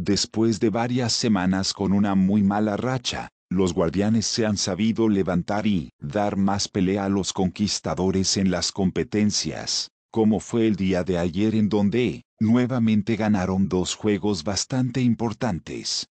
Después de varias semanas con una muy mala racha, los guardianes se han sabido levantar y dar más pelea a los conquistadores en las competencias, como fue el día de ayer en donde, nuevamente ganaron dos juegos bastante importantes.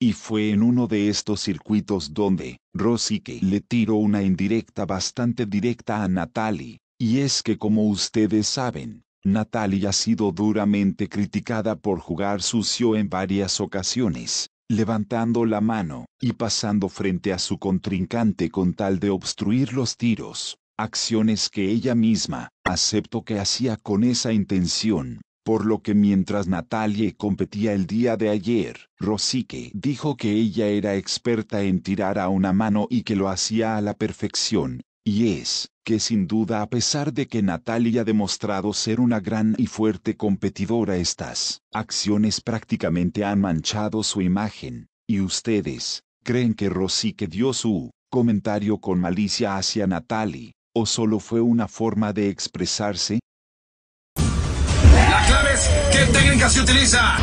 Y fue en uno de estos circuitos donde, Rosique le tiró una indirecta bastante directa a Natalie, y es que como ustedes saben, Natalie ha sido duramente criticada por jugar sucio en varias ocasiones, levantando la mano y pasando frente a su contrincante con tal de obstruir los tiros, acciones que ella misma aceptó que hacía con esa intención. Por lo que mientras Natalie competía el día de ayer, Rosique dijo que ella era experta en tirar a una mano y que lo hacía a la perfección, y es, que sin duda a pesar de que Natalia ha demostrado ser una gran y fuerte competidora estas acciones prácticamente han manchado su imagen, y ustedes, ¿creen que Rossi que dio su comentario con malicia hacia Natalie, o solo fue una forma de expresarse? La clave es qué técnica se utiliza.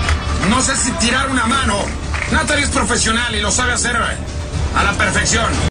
No sé si tirar una mano. Natalie es profesional y lo sabe hacer a la perfección.